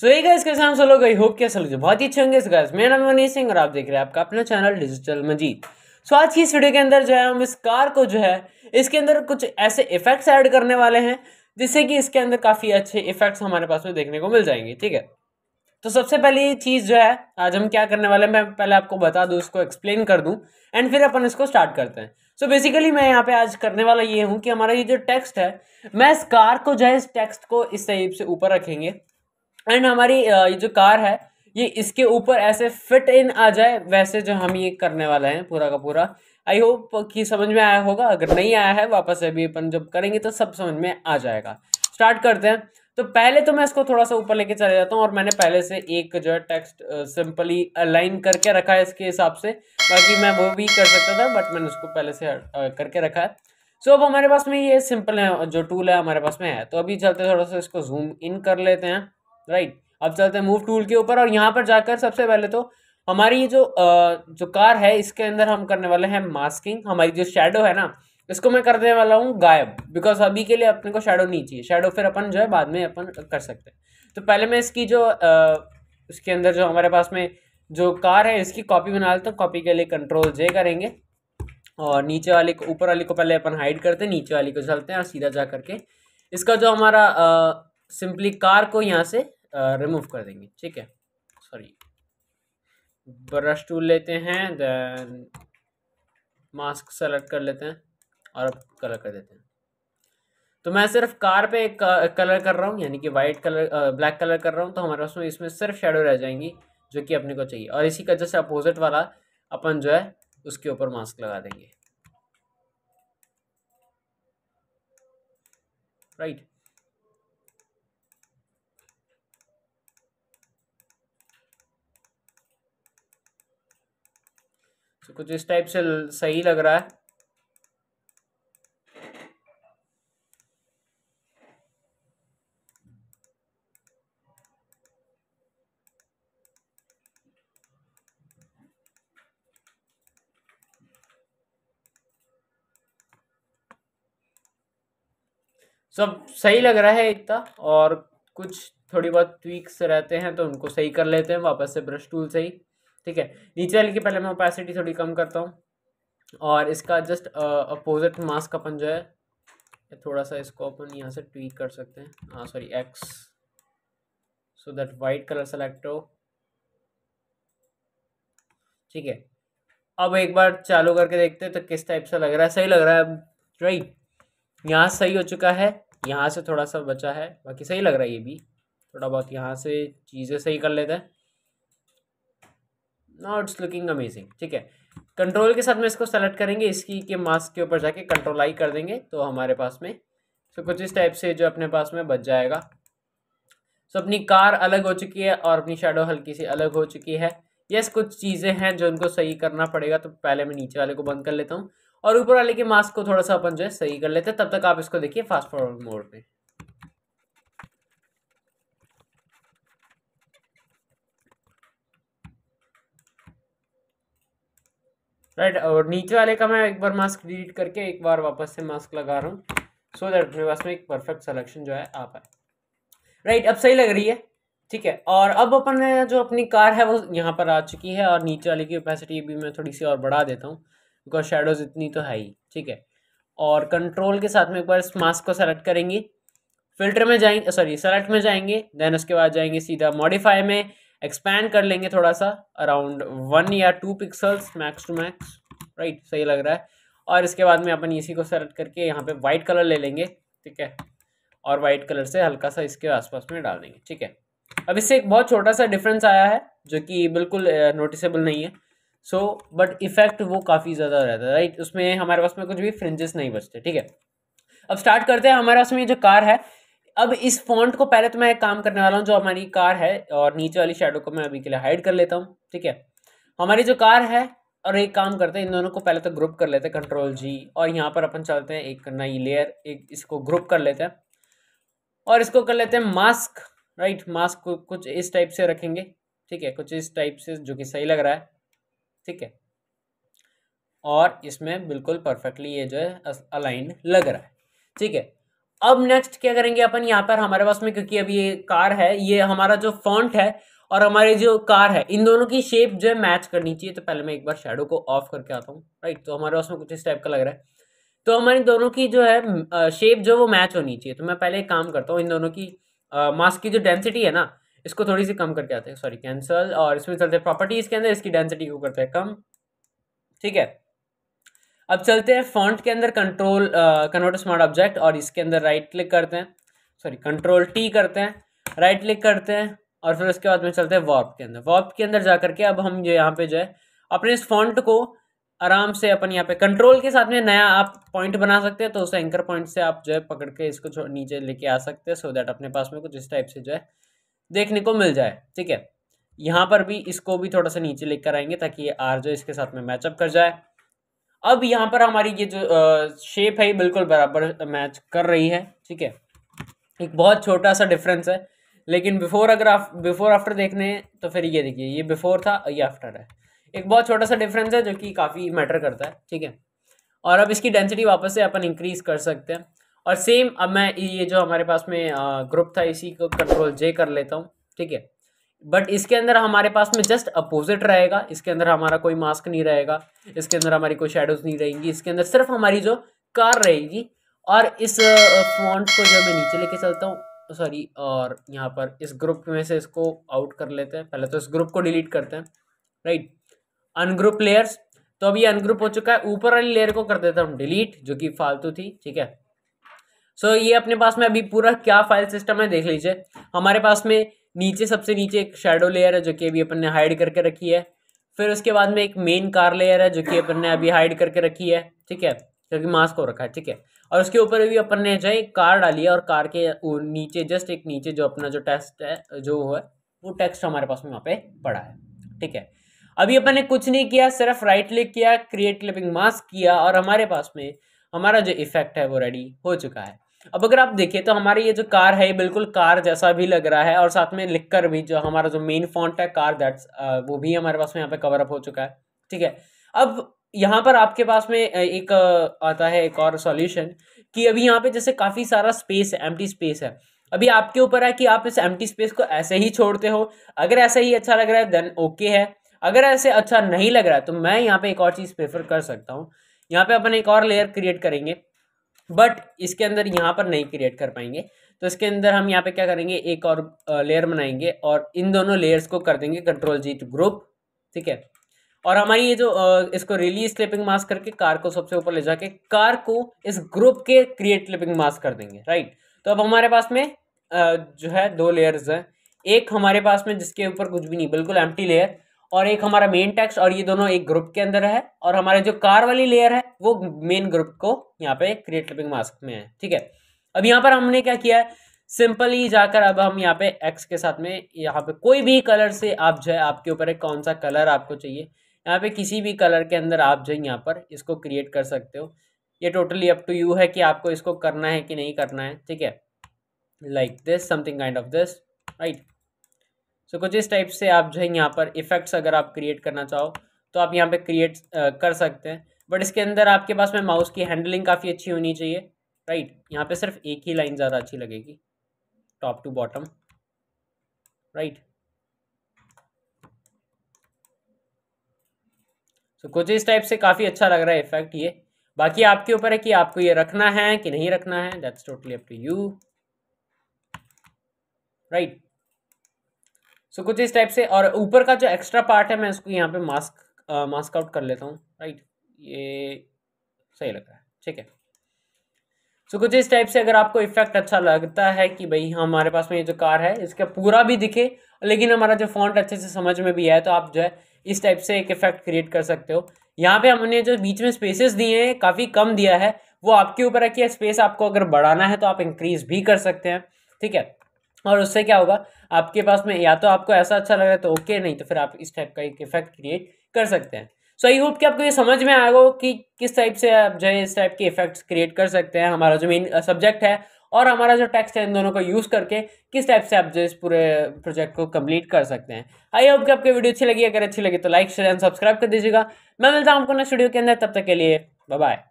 सो ये गाइस कैसे हम सब लोग आई होप क्या सब लोग बहुत ही अच्छे होंगे गाइस मेरा नाम मनीष सिंह और आप देख रहे हैं आपका अपना चैनल डिजिटल मजीद सो आज की इस वीडियो के अंदर जो है हम इस कार को जो है इसके अंदर कुछ ऐसे इफेक्ट्स ऐड करने वाले हैं जिससे कि इसके अंदर काफ़ी अच्छे इफेक्ट्स हमारे पास में देखने को मिल जाएंगे ठीक है तो सबसे पहली चीज़ जो है आज हम क्या करने वाले हैं मैं पहले आपको बता दूँ उसको एक्सप्लेन कर दूँ एंड फिर अपन इसको स्टार्ट करते हैं सो so बेसिकली मैं यहाँ पे आज करने वाला ये हूँ कि हमारा ये जो टेक्स्ट है मैं इस कार को जो है इस टेक्स्ट को इस टाइप से ऊपर रखेंगे एंड हमारी जो कार है ये इसके ऊपर ऐसे फिट इन आ जाए वैसे जो हम ये करने वाले हैं पूरा का पूरा आई होप कि समझ में आया होगा अगर नहीं आया है वापस अभी अपन जब करेंगे तो सब समझ में आ जाएगा स्टार्ट करते हैं तो पहले तो मैं इसको थोड़ा सा ऊपर लेके चले जाता हूँ और मैंने पहले से एक जो है टेक्स्ट सिंपली अलाइन करके रखा है इसके हिसाब से बाकी मैं वो भी कर सकता था बट मैंने उसको पहले से करके रखा है सो so, अब हमारे पास में ये सिंपल है जो टूल है हमारे पास में है तो अभी चलते थोड़ा सा इसको जूम इन कर लेते हैं राइट अब चलते हैं मूव टूल के ऊपर और यहाँ पर जाकर सबसे पहले तो हमारी ये जो जो कार है इसके अंदर हम करने वाले हैं मास्किंग हमारी जो शेडो है ना इसको मैं करने वाला हूँ गायब बिकॉज अभी के लिए अपने को शेडो नहीं चाहिए शेडो फिर अपन जो है बाद में अपन कर सकते हैं तो पहले मैं इसकी जो इसके अंदर जो हमारे पास में जो कार है इसकी कॉपी बना लेता हूँ कॉपी के लिए कंट्रोल जे करेंगे और नीचे वाले को ऊपर वाली को पहले अपन हाइड करते हैं नीचे वाली को चलते हैं और सीधा जा करके इसका जो हमारा सिंपली कार को यहाँ से रिमूव कर देंगे ठीक है सॉरी ब्रश टूल लेते हैं देन मास्क सेलेक्ट कर लेते हैं और अब कलर कर देते हैं तो मैं सिर्फ कार पे कलर कर रहा हूँ यानी कि वाइट कलर ब्लैक कलर कर रहा हूँ तो हमारे पास में इसमें सिर्फ शेडो रह जाएंगी जो कि अपने को चाहिए और इसी का जैसे अपोजिट वाला अपन जो है उसके ऊपर मास्क लगा देंगे राइट तो कुछ इस टाइप से सही लग रहा है सब सही लग रहा है इतना और कुछ थोड़ी बहुत ट्वीक्स रहते हैं तो उनको सही कर लेते हैं वापस से ब्रश टूल से ही ठीक है नीचे वाले की पहले मैं ओपेसिटी थोड़ी कम करता हूँ और इसका जस्ट अपोजिट मास्क अपन जो है थोड़ा सा इसको अपन यहाँ से ट्वीट कर सकते हैं हाँ sorry X so that white colour select हो ठीक है अब एक बार चालू करके देखते हैं तो किस टाइप से लग रहा है सही लग रहा है राइट यहाँ सही हो चुका है यहाँ से थोड़ा सा बचा है बाकी सही लग रहा है ये भी थोड़ा बहुत यहाँ से चीज़ें सही कर लेते हैं नॉट इट्स लुकिंग अमेजिंग ठीक है कंट्रोल के साथ में इसको सेलेक्ट करेंगे इसकी के मास्क के ऊपर जाके कंट्रोल आई कर देंगे तो हमारे पास में सो so, कुछ इस टाइप से जो अपने पास में बच जाएगा सो so, अपनी कार अलग हो चुकी है और अपनी शेडो हल्की सी अलग हो चुकी है यस yes, कुछ चीज़ें हैं जो उनको सही करना पड़ेगा तो पहले मैं नीचे वाले को बंद कर लेता हूँ और ऊपर वाले के मास्क को थोड़ा सा अपन जो है सही कर लेते हैं तब तक आप इसको देखिए फास्ट फॉरवर्ड मोड में राइट और नीचे वाले का मैं एक बार मास्क डिलीट करके एक बार वापस से मास्क लगा रहा हूँ सो दैट मेरे पास में एक परफेक्ट सलेक्शन जो है आ पाए राइट अब सही लग रही है ठीक है और अब अपन ने जो अपनी कार है वो यहाँ पर आ चुकी है और नीचे वाले की कैपेसिटी भी मैं थोड़ी सी और बढ़ा देता हूँ बिकॉज शेडोज़ इतनी तो है ही ठीक है और कंट्रोल के साथ में एक बार इस मास्क को सेलेक्ट करेंगे फिल्टर में जाएंगे सॉरी सेलेक्ट में जाएंगे देन उसके बाद जाएंगे सीधा मॉडिफाई में एक्सपैंड कर लेंगे थोड़ा सा अराउंड वन या two pixels max to max right सही लग रहा है और इसके बाद में अपन इसी को सेलेक्ट करके यहाँ पे वाइट कलर ले लेंगे ठीक है और वाइट कलर से हल्का सा इसके आसपास में डाल देंगे ठीक है अब इससे एक बहुत छोटा सा डिफरेंस आया है जो कि बिल्कुल नोटिसेबल नहीं है सो बट इफेक्ट वो काफ़ी ज़्यादा रहता है राइट उसमें हमारे पास में कुछ भी फ्रिंजेस नहीं बचते ठीक है अब स्टार्ट करते हैं हमारे पास में जो कार है अब इस फॉन्ट को पहले तो मैं एक काम करने वाला हूँ जो हमारी कार है और नीचे वाली शेडो को मैं अभी के लिए हाइड कर लेता हूँ ठीक है हमारी जो कार है और एक काम करते हैं इन दोनों को पहले तो ग्रुप कर लेते हैं कंट्रोल जी और यहाँ पर अपन चलते हैं एक नई लेयर एक इसको ग्रुप कर लेते हैं और इसको कर लेते हैं मास्क राइट मास्क को कुछ इस टाइप से रखेंगे ठीक है कुछ इस टाइप से जो कि सही लग रहा है ठीक है और इसमें बिल्कुल परफेक्टली ये जो है अलाइंड लग रहा है ठीक है अब नेक्स्ट क्या करेंगे अपन यहाँ पर हमारे पास में क्योंकि अभी ये कार है ये हमारा जो फॉन्ट है और हमारी जो कार है इन दोनों की शेप जो है मैच करनी चाहिए तो पहले मैं एक बार शेडो को ऑफ करके आता हूँ राइट तो हमारे पास में कुछ इस टाइप का लग रहा है तो हमारी दोनों की जो है शेप जो वो मैच होनी चाहिए तो मैं पहले एक काम करता हूँ इन दोनों की मास्क की जो डेंसिटी है ना इसको थोड़ी सी कम करके आते हैं सॉरी कैंसल और इसमें चलते हैं प्रॉपर्टीज़ के अंदर इसकी डेंसिटी को करते हैं कम ठीक है अब चलते हैं फॉन्ट के अंदर कंट्रोल कन्वर्ट स्मार्ट ऑब्जेक्ट और इसके अंदर राइट क्लिक करते हैं सॉरी कंट्रोल टी करते हैं राइट क्लिक करते हैं और फिर उसके बाद में चलते हैं वॉप के अंदर वॉप के अंदर जा करके अब हम जो यहाँ पे जो है अपने इस फॉन्ट को आराम से अपन यहाँ पे कंट्रोल के साथ में नया आप पॉइंट बना सकते हैं तो उस एंकर पॉइंट से आप जो है पकड़ के इसको नीचे लेके आ सकते हैं सो दैट अपने पास में कुछ इस टाइप से जो है देखने को मिल जाए ठीक है यहाँ पर भी इसको भी थोड़ा सा नीचे लेकर आएंगे ताकि ये आर जो इसके साथ में मैचअप कर जाए अब यहाँ पर हमारी ये जो शेप है ये बिल्कुल बराबर मैच कर रही है ठीक है एक बहुत छोटा सा डिफरेंस है लेकिन बिफोर अगर आप बिफोर आफ्टर देखने तो फिर ये देखिए ये बिफोर था ये आफ्टर है एक बहुत छोटा सा डिफरेंस है जो कि काफ़ी मैटर करता है ठीक है और अब इसकी डेंसिटी वापस से अपन इंक्रीज़ कर सकते हैं और सेम अब मैं ये जो हमारे पास में ग्रुप था इसी को कंट्रोल जे कर लेता हूँ ठीक है बट इसके अंदर हमारे पास में जस्ट अपोजिट रहेगा इसके अंदर हमारा कोई मास्क नहीं रहेगा इसके अंदर हमारी कोई शेडोज नहीं रहेंगी इसके अंदर सिर्फ हमारी जो कार रहेगी और इस फॉन्ट uh, को जो मैं नीचे लेके चलता हूँ सॉरी और यहाँ पर इस ग्रुप में से इसको आउट कर लेते हैं पहले तो इस ग्रुप को डिलीट करते हैं राइट अनग्रुप लेयर्स तो अभी अनग्रुप हो चुका है ऊपर वाली लेयर को कर देता हूँ डिलीट जो कि फालतू थी ठीक है सो so, ये अपने पास में अभी पूरा क्या फाइल सिस्टम है देख लीजिए हमारे पास में नीचे सबसे नीचे एक शेडो लेयर है जो कि अभी अपन ने हाइड करके रखी है फिर उसके बाद में एक मेन कार लेयर है जो कि अपन ने अभी हाइड करके रखी है ठीक है क्योंकि मास्क हो रखा है ठीक है और उसके ऊपर भी अपन ने जो है एक कार डाली है और कार के नीचे जस्ट एक नीचे जो अपना जो टेस्ट है जो है वो टेक्स्ट हमारे पास में वहाँ पे पड़ा है ठीक है अभी अपन ने कुछ नहीं किया सिर्फ राइट क्लिक किया क्रिएट क्लिपिंग मास्क किया और हमारे पास में हमारा जो इफेक्ट है वो रेडी हो चुका है अब अगर आप देखें तो हमारी ये जो कार है बिल्कुल कार जैसा भी लग रहा है और साथ में लिखकर भी जो हमारा जो मेन फॉन्ट है कार दैट्स वो भी हमारे पास में यहाँ पे कवर अप हो चुका है ठीक है अब यहाँ पर आपके पास में एक आता है एक और सॉल्यूशन कि अभी यहाँ पे जैसे काफ़ी सारा स्पेस है एम स्पेस है अभी आपके ऊपर है कि आप इस एम स्पेस को ऐसे ही छोड़ते हो अगर ऐसा ही अच्छा लग रहा है देन ओके है अगर ऐसे अच्छा नहीं लग रहा है तो मैं यहाँ पे एक और चीज़ प्रेफर कर सकता हूँ यहाँ पे अपन एक और लेयर क्रिएट करेंगे बट इसके अंदर यहाँ पर नहीं क्रिएट कर पाएंगे तो इसके अंदर हम यहाँ पे क्या करेंगे एक और लेयर बनाएंगे और इन दोनों लेयर्स को कर देंगे कंट्रोल जी टू ग्रुप ठीक है और हमारी ये जो इसको रिलीज स्लिपिंग मास्क करके कार को सबसे ऊपर ले जाके कार को इस ग्रुप के क्रिएट स्लिपिंग मास्क कर देंगे राइट तो अब हमारे पास में जो है दो लेयर्स हैं एक हमारे पास में जिसके ऊपर कुछ भी नहीं बिल्कुल एम्प्टी लेयर और एक हमारा मेन टैक्स और ये दोनों एक ग्रुप के अंदर है और हमारे जो कार वाली लेयर है वो मेन ग्रुप को यहाँ पे क्रिएट लिपिंग मास्क में है ठीक है अब यहाँ पर हमने क्या किया है सिंपली जाकर अब हम यहाँ पे एक्स के साथ में यहाँ पे कोई भी कलर से आप जो है आपके ऊपर कौन सा कलर आपको चाहिए यहाँ पे किसी भी कलर के अंदर आप जो है यहाँ पर इसको क्रिएट कर सकते हो ये टोटली अप टू यू है कि आपको इसको करना है कि नहीं करना है ठीक है like this something kind of this right so so, कुछ इस टाइप से आप जो है यहाँ पर इफ़ेक्ट्स अगर आप क्रिएट करना चाहो तो आप यहाँ पे क्रिएट कर सकते हैं बट इसके अंदर आपके पास में माउस की हैंडलिंग काफ़ी अच्छी होनी चाहिए राइट right? यहाँ पे सिर्फ एक ही लाइन ज़्यादा अच्छी लगेगी top to bottom right so कुछ इस टाइप से काफ़ी अच्छा लग रहा है इफेक्ट ये बाकी आपके ऊपर है कि आपको ये रखना है कि नहीं रखना है that's totally up to you right so कुछ इस टाइप से और ऊपर का जो एक्स्ट्रा पार्ट है मैं इसको यहाँ पे मास्क मास्क आउट कर लेता हूँ राइट ये सही लग रहा है ठीक है सो कुछ इस टाइप से अगर आपको इफेक्ट अच्छा लगता है कि भाई हाँ, हमारे पास में ये जो कार है इसका पूरा भी दिखे लेकिन हमारा जो फॉन्ट अच्छे से समझ में भी आए तो आप जो है इस टाइप से एक इफेक्ट क्रिएट कर सकते हो यहाँ पे हमने जो बीच में स्पेसेस दिए हैं काफ़ी कम दिया है वो आपके ऊपर है कि स्पेस आपको अगर बढ़ाना है तो आप इंक्रीज भी कर सकते हैं ठीक है और उससे क्या होगा आपके पास में या तो आपको ऐसा अच्छा लग रहा है तो ओके नहीं तो फिर आप इस टाइप का एक इफेक्ट क्रिएट कर सकते हैं सो आई होप कि आपको ये समझ में आएगा कि किस टाइप से आप जो है इस टाइप के इफेक्ट्स क्रिएट कर सकते हैं हमारा जो मेन सब्जेक्ट है और हमारा जो टेक्स्ट है इन दोनों को यूज़ करके किस टाइप से आप जो इस पूरे प्रोजेक्ट को कंप्लीट कर सकते हैं आई होप कि आपकी वीडियो अच्छी लगी अगर अच्छी लगी तो लाइक शेयर एंड सब्सक्राइब कर दीजिएगा मैं मिलता हूँ आपको नेक्स्ट वीडियो के अंदर तब तक के लिए बाय